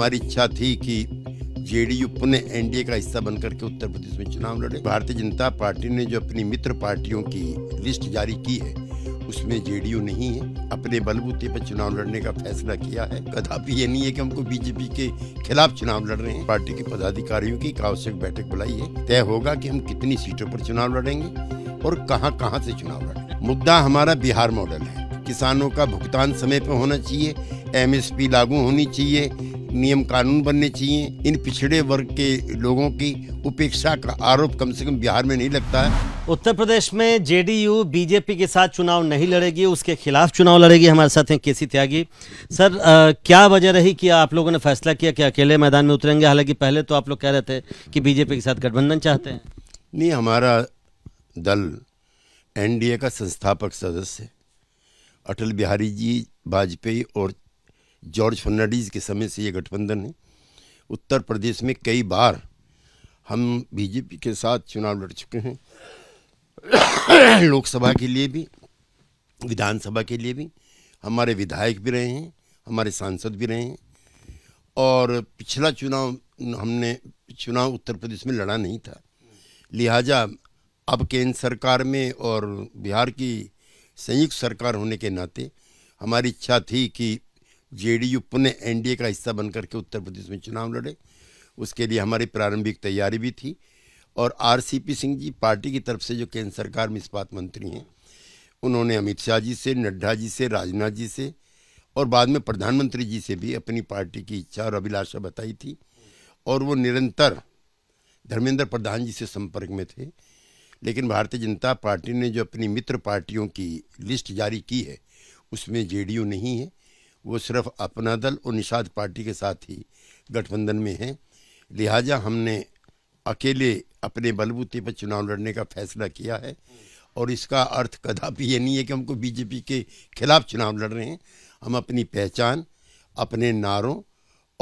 हमारी इच्छा थी कि जेडीयू पुनः एनडीए का हिस्सा बनकर के उत्तर प्रदेश में चुनाव लड़े भारतीय जनता पार्टी ने जो अपनी मित्र पार्टियों की लिस्ट जारी की है उसमें जेडीयू नहीं है अपने बलबूते पर चुनाव लड़ने का फैसला किया है कदापि ये नहीं है कि हमको बीजेपी के खिलाफ चुनाव लड़ रहे हैं पार्टी के पदाधिकारियों की आवश्यक बैठक बुलाई है तय होगा कि हम कितनी सीटों पर चुनाव लड़ेंगे और कहां कहां से चुनाव लड़ेंगे मुद्दा हमारा बिहार मॉडल है किसानों का भुगतान समय पर होना चाहिए एमएसपी लागू होनी चाहिए नियम कानून बनने चाहिए इन पिछड़े वर्ग के लोगों की उपेक्षा का आरोप कम से कम बिहार में नहीं लगता है उत्तर प्रदेश में जेडीयू बीजेपी के साथ चुनाव नहीं लड़ेगी उसके खिलाफ चुनाव लड़ेगी हमारे साथ हैं केसी त्यागी सर आ, क्या वजह रही कि आप लोगों ने फैसला किया कि अकेले मैदान में उतरेंगे हालांकि पहले तो आप लोग कह रहे थे कि बीजेपी के साथ गठबंधन चाहते हैं नहीं हमारा दल एनडीए का संस्थापक सदस्य है अटल बिहारी जी वाजपेयी और जॉर्ज फर्नाडीज़ के समय से ये गठबंधन है उत्तर प्रदेश में कई बार हम बीजेपी के साथ चुनाव लड़ चुके हैं लोकसभा के लिए भी विधानसभा के लिए भी हमारे विधायक भी रहे हैं हमारे सांसद भी रहे हैं और पिछला चुनाव हमने चुनाव उत्तर प्रदेश में लड़ा नहीं था लिहाजा अब केंद्र सरकार में और बिहार की संयुक्त सरकार होने के नाते हमारी इच्छा थी कि जेडीयू पुनः एनडीए का हिस्सा बनकर के उत्तर प्रदेश में चुनाव लड़े उसके लिए हमारी प्रारंभिक तैयारी भी थी और आरसीपी सिंह जी पार्टी की तरफ से जो केंद्र सरकार में इस्पात मंत्री हैं उन्होंने अमित शाह जी से नड्डा जी से राजनाथ जी से और बाद में प्रधानमंत्री जी से भी अपनी पार्टी की इच्छा और अभिलाषा बताई थी और वो निरंतर धर्मेंद्र प्रधान जी से संपर्क में थे लेकिन भारतीय जनता पार्टी ने जो अपनी मित्र पार्टियों की लिस्ट जारी की है उसमें जेडीयू नहीं है वो सिर्फ अपना दल और निषाद पार्टी के साथ ही गठबंधन में है लिहाजा हमने अकेले अपने बलबूते पर चुनाव लड़ने का फैसला किया है और इसका अर्थ कदापि ये नहीं है कि हमको बीजेपी के खिलाफ चुनाव लड़ रहे हैं हम अपनी पहचान अपने नारों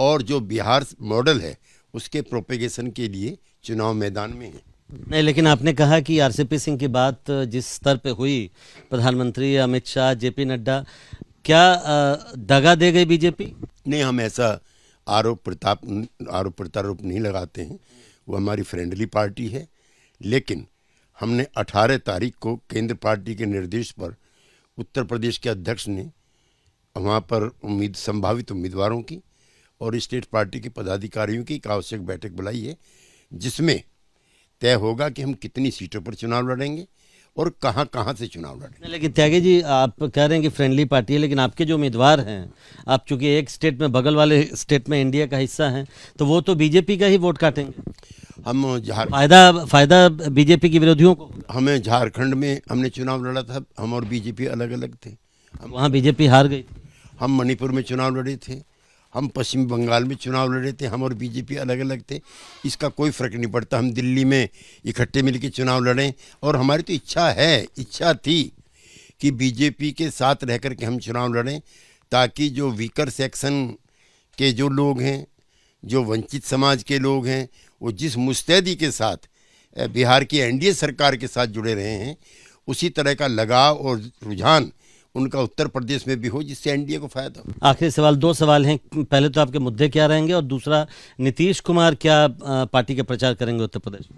और जो बिहार मॉडल है उसके प्रोपेगेशन के लिए चुनाव मैदान में है नहीं लेकिन आपने कहा कि आरसीपी सिंह की बात जिस स्तर पे हुई प्रधानमंत्री अमित शाह जेपी नड्डा क्या दगा दे गई बीजेपी नहीं हम ऐसा आरोप प्रताप आरोप प्रत्यारोप नहीं लगाते हैं वो हमारी फ्रेंडली पार्टी है लेकिन हमने 18 तारीख को केंद्र पार्टी के निर्देश पर उत्तर प्रदेश के अध्यक्ष ने वहाँ पर उम्मीद संभावित उम्मीदवारों की और स्टेट पार्टी के पदाधिकारियों की एक आवश्यक बैठक बुलाई है जिसमें तय होगा कि हम कितनी सीटों पर चुनाव लड़ेंगे और कहां कहां से चुनाव लड़े लेकिन त्यागी जी आप कह रहे हैं कि फ्रेंडली पार्टी है लेकिन आपके जो उम्मीदवार हैं आप चूंकि एक स्टेट में बगल वाले स्टेट में इंडिया का हिस्सा हैं तो वो तो बीजेपी का ही वोट काटेंगे हम झारखंड फायदा फायदा बीजेपी की विरोधियों को हमें झारखंड में हमने चुनाव लड़ा था हम और बीजेपी अलग अलग थे हम वहाँ बीजेपी हार गई हम मणिपुर में चुनाव लड़े थे हम पश्चिम बंगाल में चुनाव लड़े थे हम और बीजेपी अलग अलग थे इसका कोई फ़र्क नहीं पड़ता हम दिल्ली में इकट्ठे मिलकर चुनाव लड़ें और हमारी तो इच्छा है इच्छा थी कि बीजेपी के साथ रह कर के हम चुनाव लड़ें ताकि जो वीकर सेक्शन के जो लोग हैं जो वंचित समाज के लोग हैं वो जिस मुस्तैदी के साथ बिहार की एनडीए सरकार के साथ जुड़े रहे हैं उसी तरह का लगाव और रुझान उनका उत्तर प्रदेश में भी हो जिससे एनडीए को फायदा हो आखिरी सवाल दो सवाल हैं पहले तो आपके मुद्दे क्या रहेंगे और दूसरा नीतीश कुमार क्या पार्टी का प्रचार करेंगे उत्तर प्रदेश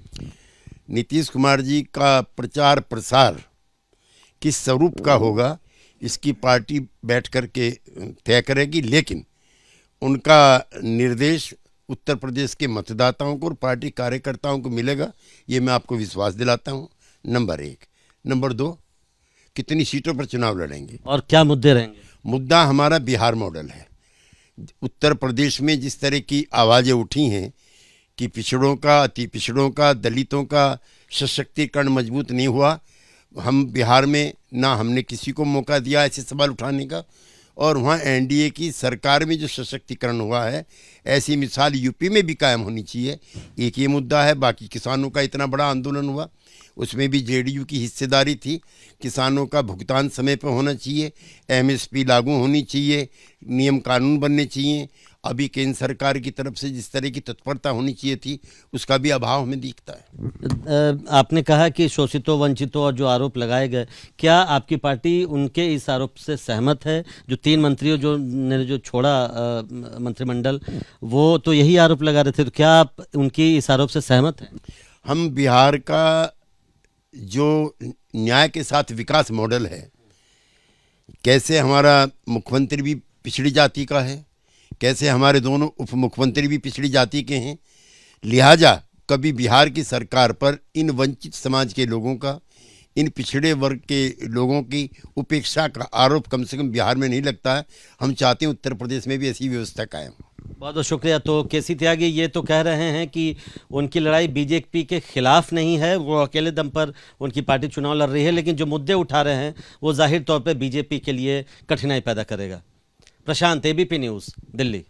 नीतीश कुमार जी का प्रचार प्रसार किस स्वरूप का होगा इसकी पार्टी बैठ कर के तय करेगी लेकिन उनका निर्देश उत्तर प्रदेश के मतदाताओं को और पार्टी कार्यकर्ताओं को मिलेगा ये मैं आपको विश्वास दिलाता हूँ नंबर एक नंबर दो कितनी सीटों पर चुनाव लड़ेंगे और क्या मुद्दे रहेंगे मुद्दा हमारा बिहार मॉडल है उत्तर प्रदेश में जिस तरह की आवाज़ें उठी हैं कि पिछड़ों का अति पिछड़ों का दलितों का सशक्तिकरण मजबूत नहीं हुआ हम बिहार में ना हमने किसी को मौका दिया ऐसे सवाल उठाने का और वहाँ एनडीए की सरकार में जो सशक्तिकरण हुआ है ऐसी मिसाल यूपी में भी कायम होनी चाहिए एक ये मुद्दा है बाकी किसानों का इतना बड़ा आंदोलन हुआ उसमें भी जेडीयू की हिस्सेदारी थी किसानों का भुगतान समय पर होना चाहिए एमएसपी लागू होनी चाहिए नियम कानून बनने चाहिए अभी केंद्र सरकार की तरफ से जिस तरह की तत्परता होनी चाहिए थी उसका भी अभाव हमें दिखता है आपने कहा कि शोषितों वंचितों और जो आरोप लगाए गए क्या आपकी पार्टी उनके इस आरोप से सहमत है जो तीन मंत्रियों जो ने जो छोड़ा मंत्रिमंडल वो तो यही आरोप लगा रहे थे तो क्या आप उनकी इस आरोप से सहमत हैं हम बिहार का जो न्याय के साथ विकास मॉडल है कैसे हमारा मुख्यमंत्री भी पिछड़ी जाति का है कैसे हमारे दोनों उप मुख्यमंत्री भी पिछड़ी जाति के हैं लिहाजा कभी बिहार की सरकार पर इन वंचित समाज के लोगों का इन पिछड़े वर्ग के लोगों की उपेक्षा का आरोप कम से कम बिहार में नहीं लगता है हम चाहते हैं उत्तर प्रदेश में भी ऐसी व्यवस्था कायम हो बहुत बहुत शुक्रिया तो के सी त्यागी ये तो कह रहे हैं कि उनकी लड़ाई बीजेपी के खिलाफ नहीं है वो अकेले दम पर उनकी पार्टी चुनाव लड़ रही है लेकिन जो मुद्दे उठा रहे हैं वो जाहिर तौर पर बीजेपी के लिए कठिनाई पैदा करेगा Prashant ABP news Delhi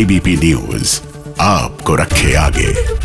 ABP news आपको रखे आगे